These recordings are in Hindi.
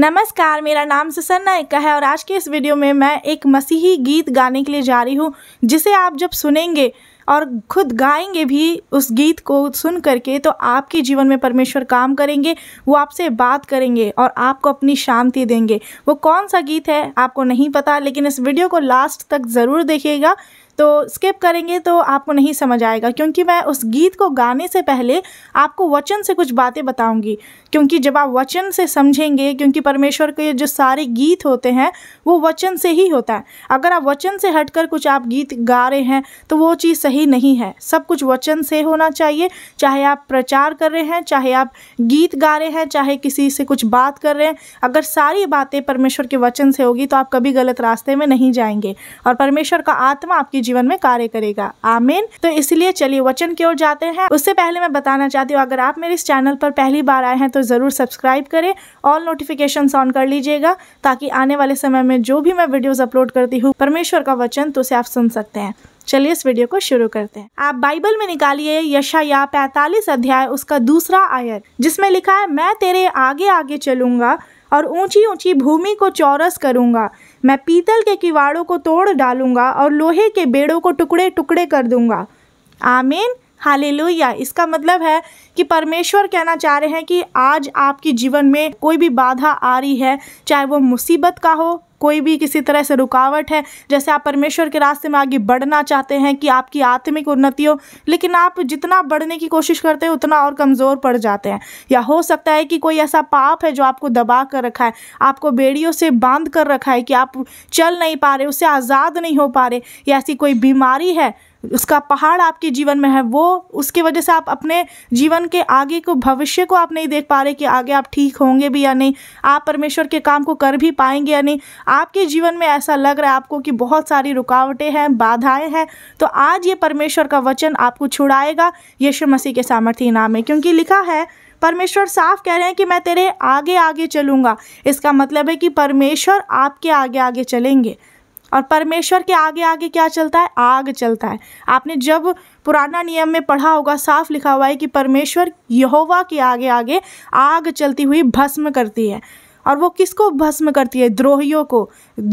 नमस्कार मेरा नाम सुसन्ना इक्का है और आज के इस वीडियो में मैं एक मसीही गीत गाने के लिए जा रही हूँ जिसे आप जब सुनेंगे और खुद गाएंगे भी उस गीत को सुन करके तो आपके जीवन में परमेश्वर काम करेंगे वो आपसे बात करेंगे और आपको अपनी शांति देंगे वो कौन सा गीत है आपको नहीं पता लेकिन इस वीडियो को लास्ट तक ज़रूर देखिएगा तो स्किप करेंगे तो आपको नहीं समझ आएगा क्योंकि मैं उस गीत को गाने से पहले आपको वचन से कुछ बातें बताऊंगी क्योंकि जब आप वचन से समझेंगे क्योंकि परमेश्वर के जो सारे गीत होते हैं वो वचन से ही होता है अगर आप वचन से हटकर कुछ आप गीत गा रहे हैं तो वो चीज़ सही सही नहीं है सब कुछ वचन से होना चाहिए चाहे आप प्रचार कर रहे हैं चाहे आप गीत गा रहे हैं चाहे किसी से कुछ बात कर रहे हैं अगर सारी बातें परमेश्वर के वचन से होगी तो आप कभी गलत रास्ते में नहीं जाएंगे और परमेश्वर का आत्मा आपके जीवन में कार्य करेगा आमेन तो इसलिए चलिए वचन की ओर जाते हैं उससे पहले मैं बताना चाहती हूँ अगर आप मेरे इस चैनल पर पहली बार आए हैं तो ज़रूर सब्सक्राइब करें ऑल नोटिफिकेशन ऑन कर लीजिएगा ताकि आने वाले समय में जो भी मैं वीडियोज़ अपलोड करती हूँ परमेश्वर का वचन तो उसे आप सुन सकते हैं चलिए इस वीडियो को शुरू करते हैं आप बाइबल में निकालिए यशाया पैतालीस अध्याय उसका दूसरा आयत जिसमें लिखा है मैं तेरे आगे आगे चलूंगा और ऊंची ऊंची भूमि को चौरस करूंगा मैं पीतल के किवाड़ों को तोड़ डालूंगा और लोहे के बेड़ों को टुकड़े टुकड़े कर दूंगा आमीन हालेलुया इसका मतलब है कि परमेश्वर कहना चाह रहे हैं कि आज आपके जीवन में कोई भी बाधा आ रही है चाहे वो मुसीबत का हो कोई भी किसी तरह से रुकावट है जैसे आप परमेश्वर के रास्ते में आगे बढ़ना चाहते हैं कि आपकी आत्मिक उन्नति हो लेकिन आप जितना बढ़ने की कोशिश करते हैं उतना और कमज़ोर पड़ जाते हैं या हो सकता है कि कोई ऐसा पाप है जो आपको दबा कर रखा है आपको बेड़ियों से बांध कर रखा है कि आप चल नहीं पा रहे उससे आज़ाद नहीं हो पा रहे या ऐसी कोई बीमारी है उसका पहाड़ आपके जीवन में है वो उसके वजह से आप अपने जीवन के आगे को भविष्य को आप नहीं देख पा रहे कि आगे आप ठीक होंगे भी या नहीं आप परमेश्वर के काम को कर भी पाएंगे या नहीं आपके जीवन में ऐसा लग रहा है आपको कि बहुत सारी रुकावटें हैं बाधाएं हैं तो आज ये परमेश्वर का वचन आपको छुड़ाएगा यशु मसीह के सामर्थ्य नाम है क्योंकि लिखा है परमेश्वर साफ कह रहे हैं कि मैं तेरे आगे आगे चलूँगा इसका मतलब है कि परमेश्वर आपके आगे आगे चलेंगे और परमेश्वर के आगे आगे क्या चलता है आग चलता है आपने जब पुराना नियम में पढ़ा होगा साफ लिखा हुआ है कि परमेश्वर यहोवा के आगे आगे आग चलती हुई भस्म करती है और वो किसको भस्म करती है द्रोहियों को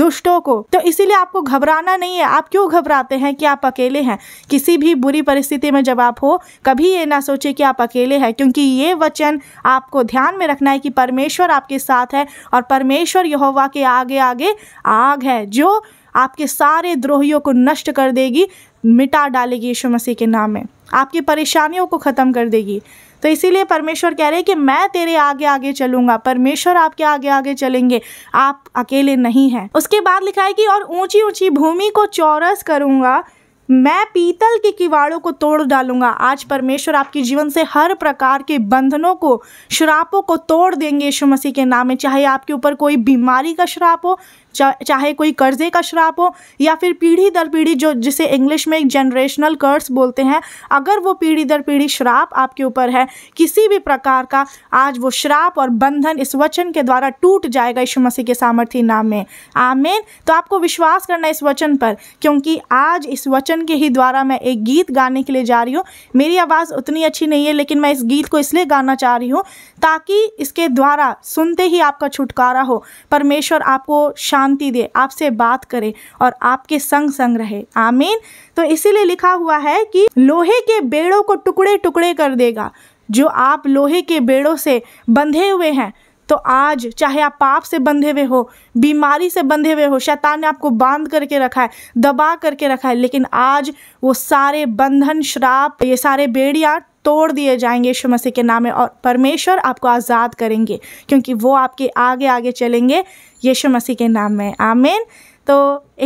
दुष्टों को तो इसीलिए आपको घबराना नहीं है आप क्यों घबराते हैं कि आप अकेले हैं किसी भी बुरी परिस्थिति में जब आप हो कभी ये ना सोचे कि आप अकेले हैं क्योंकि ये वचन आपको ध्यान में रखना है कि परमेश्वर आपके साथ है और परमेश्वर यहोवा के आगे आगे आग है जो आपके सारे द्रोहियों को नष्ट कर देगी मिटा डालेगी यीशु मसीह के नाम में आपकी परेशानियों को ख़त्म कर देगी तो इसीलिए परमेश्वर कह रहे हैं कि मैं तेरे आगे आगे चलूंगा परमेश्वर आपके आगे आगे चलेंगे आप अकेले नहीं हैं उसके बाद लिखा है कि और ऊंची ऊंची भूमि को चौरस करूंगा मैं पीतल के किवाड़ों को तोड़ डालूंगा आज परमेश्वर आपके जीवन से हर प्रकार के बंधनों को श्रापों को तोड़ देंगे यीशु मसीह के नाम में चाहे आपके ऊपर कोई बीमारी का श्राप हो चा, चाहे कोई कर्जे का श्राप हो या फिर पीढ़ी दर पीढ़ी जो जिसे इंग्लिश में एक जनरेशनल कर्स बोलते हैं अगर वो पीढ़ी दर पीढ़ी श्राप आपके ऊपर है किसी भी प्रकार का आज वो श्राप और बंधन इस वचन के द्वारा टूट जाएगा यशु मसीह के सामर्थ्य नाम में आमेन तो आपको विश्वास करना इस वचन पर क्योंकि आज इस वचन के ही द्वारा मैं एक गीत गाने के लिए जा रही हूँ मेरी आवाज़ उतनी अच्छी नहीं है लेकिन मैं इस गीत को इसलिए गाना चाह रही हूँ ताकि इसके द्वारा सुनते ही आपका छुटकारा हो परमेश्वर आपको शांत शांति दे आपसे बात करे और आपके संग संग रहे आमीन तो इसीलिए लिखा हुआ है कि लोहे के बेड़ों को टुकड़े टुकड़े कर देगा जो आप लोहे के बेड़ों से बंधे हुए हैं तो आज चाहे आप पाप से बंधे हुए हो बीमारी से बंधे हुए हो शैतान ने आपको बांध करके रखा है दबा करके रखा है लेकिन आज वो सारे बंधन श्राप ये सारे बेड़ियाँ तोड़ दिए जाएंगे यीशु मसीह के नाम में और परमेश्वर आपको आज़ाद करेंगे क्योंकि वो आपके आगे आगे चलेंगे यीशु मसीह के नाम में आमेन तो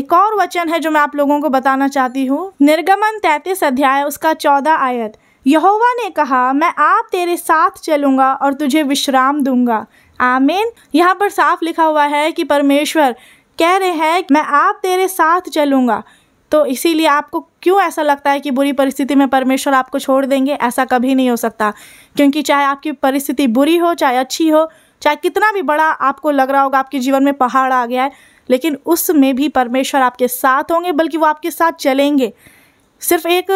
एक और वचन है जो मैं आप लोगों को बताना चाहती हूँ निर्गमन तैंतीस अध्याय उसका चौदह आयत यहोवा ने कहा मैं आप तेरे साथ चलूँगा और तुझे विश्राम दूंगा आमीन यहाँ पर साफ लिखा हुआ है कि परमेश्वर कह रहे हैं मैं आप तेरे साथ चलूँगा तो इसीलिए आपको क्यों ऐसा लगता है कि बुरी परिस्थिति में परमेश्वर आपको छोड़ देंगे ऐसा कभी नहीं हो सकता क्योंकि चाहे आपकी परिस्थिति बुरी हो चाहे अच्छी हो चाहे कितना भी बड़ा आपको लग रहा होगा आपके जीवन में पहाड़ आ गया है लेकिन उसमें भी परमेश्वर आपके साथ होंगे बल्कि वो आपके साथ चलेंगे सिर्फ एक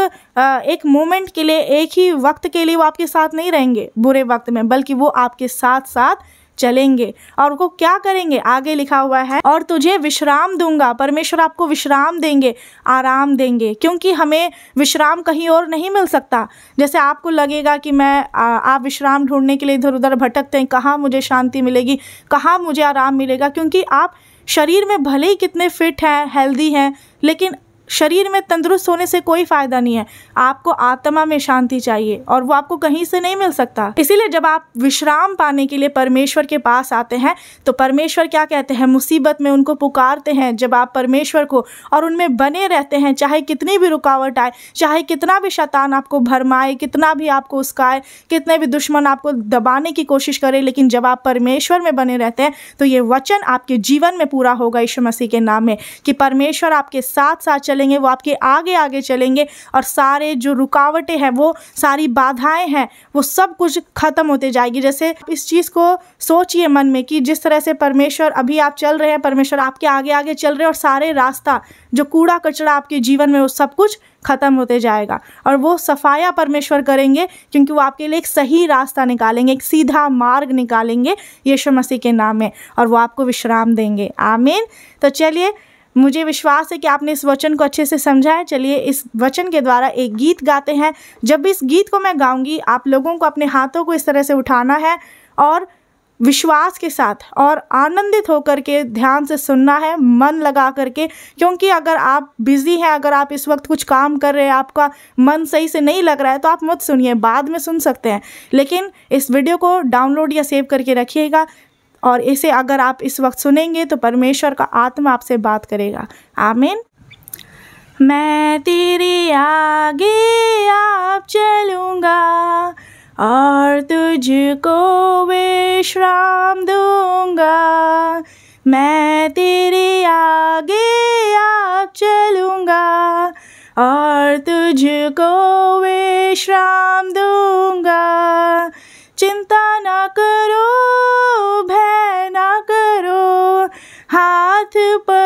एक मोमेंट के लिए एक ही वक्त के लिए वो आपके साथ नहीं रहेंगे बुरे वक्त में बल्कि वो आपके साथ साथ चलेंगे और वो क्या करेंगे आगे लिखा हुआ है और तुझे विश्राम दूंगा परमेश्वर आपको विश्राम देंगे आराम देंगे क्योंकि हमें विश्राम कहीं और नहीं मिल सकता जैसे आपको लगेगा कि मैं आ, आप विश्राम ढूंढने के लिए इधर उधर भटकते हैं कहाँ मुझे शांति मिलेगी कहाँ मुझे आराम मिलेगा क्योंकि आप शरीर में भले ही कितने फिट हैं हेल्दी हैं लेकिन शरीर में तंदुरुस्त होने से कोई फायदा नहीं है आपको आत्मा में शांति चाहिए और वो आपको कहीं से नहीं मिल सकता इसीलिए जब आप विश्राम पाने के लिए परमेश्वर के पास आते हैं तो परमेश्वर क्या कहते हैं मुसीबत में उनको पुकारते हैं जब आप परमेश्वर को और उनमें बने रहते हैं चाहे कितनी भी रुकावट आए चाहे कितना भी शैतान आपको भरमाए कितना भी आपको उसकाए कितने भी दुश्मन आपको दबाने की कोशिश करे लेकिन जब आप परमेश्वर में बने रहते हैं तो ये वचन आपके जीवन में पूरा होगा यीशु मसीह के नाम में कि परमेश्वर आपके साथ साथ चलेंगे वो आपके आगे आगे चलेंगे और सारे जो रुकावटें हैं वो सारी बाधाएं हैं वो सब कुछ ख़त्म होते जाएगी जैसे इस चीज़ को सोचिए मन में कि जिस तरह से परमेश्वर अभी आप चल रहे हैं परमेश्वर आपके आगे आगे चल रहे हैं और सारे रास्ता जो कूड़ा कचरा आपके जीवन में वो सब कुछ ख़त्म होते जाएगा और वो सफाया परमेश्वर करेंगे क्योंकि वो आपके लिए एक सही रास्ता निकालेंगे एक सीधा मार्ग निकालेंगे यीशु मसीह के नाम में और वो आपको विश्राम देंगे आमीन तो चलिए मुझे विश्वास है कि आपने इस वचन को अच्छे से समझा है चलिए इस वचन के द्वारा एक गीत गाते हैं जब भी इस गीत को मैं गाऊंगी आप लोगों को अपने हाथों को इस तरह से उठाना है और विश्वास के साथ और आनंदित होकर के ध्यान से सुनना है मन लगा करके क्योंकि अगर आप बिज़ी हैं अगर आप इस वक्त कुछ काम कर रहे हैं आपका मन सही से नहीं लग रहा है तो आप मत सुनिए बाद में सुन सकते हैं लेकिन इस वीडियो को डाउनलोड या सेव करके रखिएगा और इसे अगर आप इस वक्त सुनेंगे तो परमेश्वर का आत्मा आपसे बात करेगा आमीन मैं तेरी आगे आप चलूँगा और तुझको विश्राम दूंगा मैं तेरे आगे आप चलूँगा और तुझको विश्राम दूंगा चिंता ना करो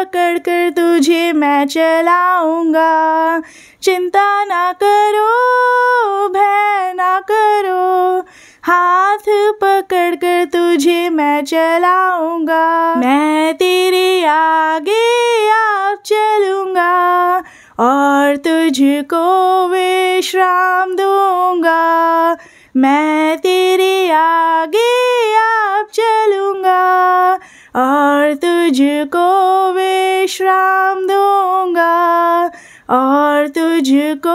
पकड़ कर तुझे मैं चलाऊंगा चिंता ना करो भय ना करो हाथ पकड़ कर तुझे मैं चलाऊंगा मैं तेरे आगे आप चलूंगा और तुझको विश्राम दूंगा मैं तेरे आगे आप चलूंगा और तुझको वे विश्राम दूंगा और तुझको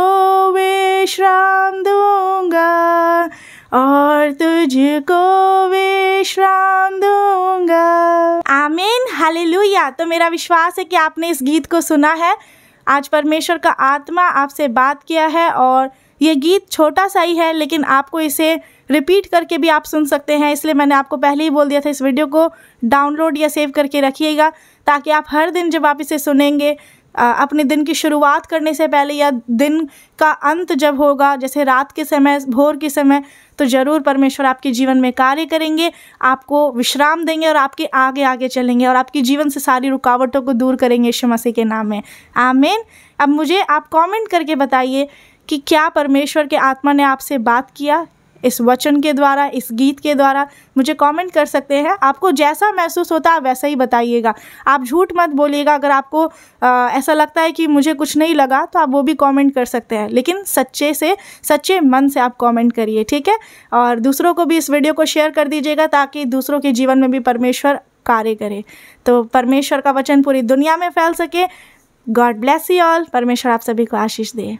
विश्राम दूंगा और तुझको विश्राम दूंगा आमीन हालेलुया तो मेरा विश्वास है कि आपने इस गीत को सुना है आज परमेश्वर का आत्मा आपसे बात किया है और ये गीत छोटा सा ही है लेकिन आपको इसे रिपीट करके भी आप सुन सकते हैं इसलिए मैंने आपको पहले ही बोल दिया था इस वीडियो को डाउनलोड या सेव करके रखिएगा ताकि आप हर दिन जब आप इसे सुनेंगे अपने दिन की शुरुआत करने से पहले या दिन का अंत जब होगा जैसे रात के समय भोर के समय तो ज़रूर परमेश्वर आपके जीवन में कार्य करेंगे आपको विश्राम देंगे और आपके आगे आगे चलेंगे और आपके जीवन से सारी रुकावटों को दूर करेंगे यीशु मसीह के नाम में आमेन अब मुझे आप कमेंट करके बताइए कि क्या परमेश्वर के आत्मा ने आपसे बात किया इस वचन के द्वारा इस गीत के द्वारा मुझे कमेंट कर सकते हैं आपको जैसा महसूस होता है वैसा ही बताइएगा आप झूठ मत बोलिएगा अगर आपको आ, ऐसा लगता है कि मुझे कुछ नहीं लगा तो आप वो भी कमेंट कर सकते हैं लेकिन सच्चे से सच्चे मन से आप कमेंट करिए ठीक है और दूसरों को भी इस वीडियो को शेयर कर दीजिएगा ताकि दूसरों के जीवन में भी परमेश्वर कार्य करे तो परमेश्वर का वचन पूरी दुनिया में फैल सके गॉड ब्लेस यू ऑल परमेश्वर आप सभी को आशीष दे